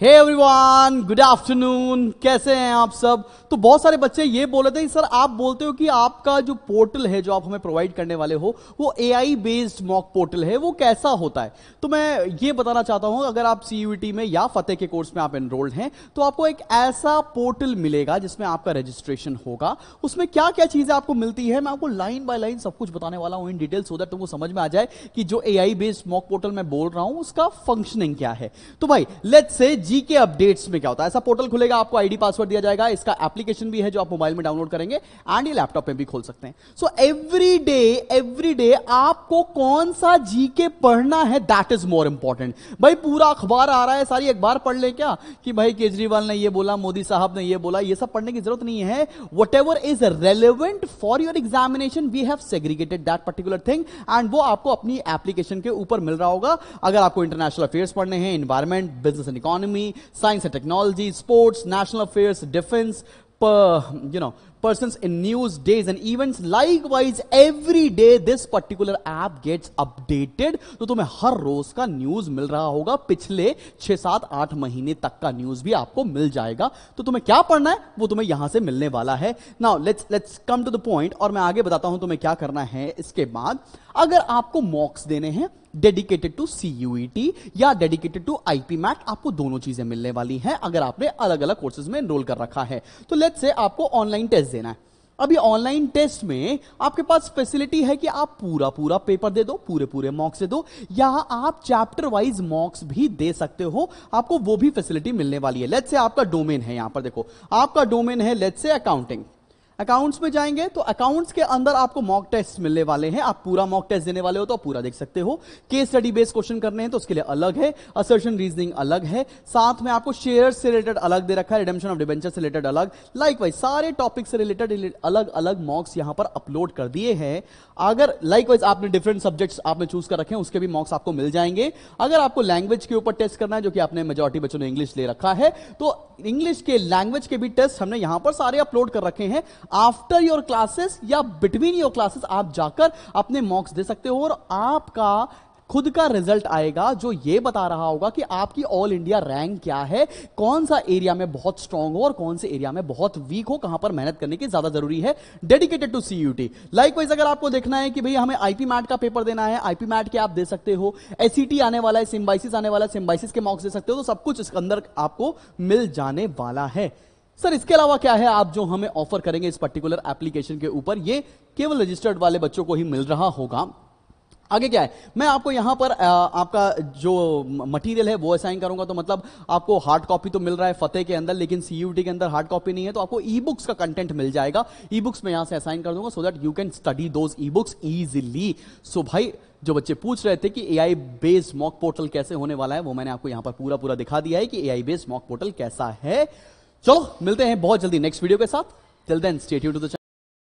hey everyone good afternoon कैसे हैं आप सब तो बहुत सारे बच्चे ये बोल रहे थे सर आप बोलते हो कि आपका जो पोर्टल है जो आप हमें प्रोवाइड करने वाले हो वो एआई बेस्ड मॉक पोर्टल है वो कैसा होता है तो मैं ये बताना चाहता हूं अगर आप सी में या फतेह के कोर्स में आप एनरोल्ड हैं तो आपको एक ऐसा पोर्टल मिलेगा जिसमें आपका रजिस्ट्रेशन होगा उसमें क्या क्या चीज़ें आपको मिलती है मैं आपको लाइन बाय लाइन सब कुछ बताने वाला हूँ इन डिटेल हो दैट तुमको समझ में आ जाए कि जो ए बेस्ड मॉक पोर्टल मैं बोल रहा हूँ उसका फंक्शनिंग क्या है तो भाई लेट से जीके अपडेट्स में क्या होता है ऐसा पोर्टल खुलेगा आपको आईडी पासवर्ड दिया जाएगा इसका एप्लीकेशन भी है जो आप मोबाइल में डाउनलोड करेंगे एंड ये लैपटॉप में भी खोल सकते हैं so every day every day आपको कौन सा जीके पढ़ना है दैट इज मोर इंपॉर्टेंट भाई पूरा अखबार आ रहा है सारी अखबार पढ़ ले क्या कि भाई केजरीवाल ने यह बोला मोदी साहब ने यह बोला यह सब पढ़ने की जरूरत नहीं है what is relevant for your examination we have segregated that particular thing and वो आपको अपनी एप्लीकेशन के ऊपर मिल रहा होगा अगर आपको इंटरनेशनल अफेयर पढ़ने हैं environment business and economy economy, science and technology, sports, national affairs, defense, per, you know, persons in news days and events likewise every day this particular app gets updated तो तुम्हें har roz ka news mil raha hoga pichle 6 7 8 mahine tak ka news bhi aapko mil jayega to tumhe क्या पढ़ना है वो तुम्हें yahan se milne वाला है now let's let's come to the point और मैं आगे बताता hu तुम्हें क्या करना है इसके बाद अगर आपको मॉक्स देने हैं डेडिकेटेड टू टी या डेडिकेटेड टू आईपी मैट आपको दोनों चीजें मिलने वाली हैं अगर आपने अलग अलग कोर्सेज में एनरोल कर रखा है तो लेट्स से आपको ऑनलाइन टेस्ट टेस्ट देना है अभी ऑनलाइन टेस्ट में आपके पास फैसिलिटी है कि आप पूरा पूरा पेपर दे दो पूरे पूरे मॉक्स दे दो या आप चैप्टर वाइज मॉक्स भी दे सकते हो आपको वो भी फैसिलिटी मिलने वाली है लेट से आपका डोमेन है यहां पर देखो आपका डोमेन है लेट से अकाउंटिंग अकाउंट्स में जाएंगे तो अकाउंट्स के अंदर आपको मॉक टेस्ट मिलने वाले हैं आप पूरा मॉक टेस्ट देने वाले हो तो पूरा देख सकते हो केस स्टडी बेस्ड क्वेश्चन करने हैं तो उसके लिए अलग है असर्शन रीजनिंग अलग है साथ में आपको शेयर से रिलेटेड अलग दे रखा है रिडेम्शन ऑफ डिवेंचर से रिलेटेड अलग लाइक वाइज सारे टॉपिक से रिलेटेड अलग अलग मॉक्स यहां पर अपलोड कर दिए हैं अगर लाइक वाइज आपने डिफरेंट सब्जेक्ट्स आपने चूज कर रखे हैं उसके भी मॉक्स आपको मिल जाएंगे अगर आपको लैंग्वेज के ऊपर टेस्ट करना है जो कि आपने मेजोरिटी बच्चों ने इंग्लिश ले रखा है तो इंग्लिश के लैंग्वेज के भी टेस्ट हमने यहां पर सारे अपलोड कर रखे हैं आफ्टर योर क्लासेस या बिटवीन योर क्लासेस आप जाकर अपने मॉक्स दे सकते हो और आपका खुद का रिजल्ट आएगा जो ये बता रहा होगा कि आपकी ऑल इंडिया रैंक क्या है कौन सा एरिया में बहुत स्ट्रांग हो और कौन से एरिया में बहुत वीक हो कहां पर मेहनत करने की ज्यादा जरूरी है डेडिकेटेड टू सीयूटी लाइकवाइज अगर आपको देखना है कि भाई हमें आईपी मैट का पेपर देना है आईपी मैट के आप दे सकते हो एस e आने वाला है सिम्बाइसिस आने वाला है सिम्बाइसिस के मार्क्स दे सकते हो तो सब कुछ इसके अंदर आपको मिल जाने वाला है सर इसके अलावा क्या है आप जो हमें ऑफर करेंगे इस पर्टिकुलर एप्लीकेशन के ऊपर ये केवल रजिस्टर्ड वाले बच्चों को ही मिल रहा होगा आगे क्या है मैं आपको यहां पर आ, आपका जो मटेरियल है वो असाइन करूंगा तो मतलब आपको हार्ड कॉपी तो मिल रहा है फतेह के अंदर लेकिन सीयूटी के अंदर हार्ड कॉपी नहीं है तो आपको ई बुक्स का कंटेंट मिल जाएगा ई बुक्स में यहां से असाइन कर दूंगा so that you can study those e books easily so भाई जो बच्चे पूछ रहे थे कि A I based mock portal कैसे होने वाला है वो मैंने आपको यहां पर पूरा पूरा दिखा दिया है कि A I based mock portal कैसा है चलो मिलते हैं बहुत जल्दी नेक्स्ट वीडियो के साथ till then state to the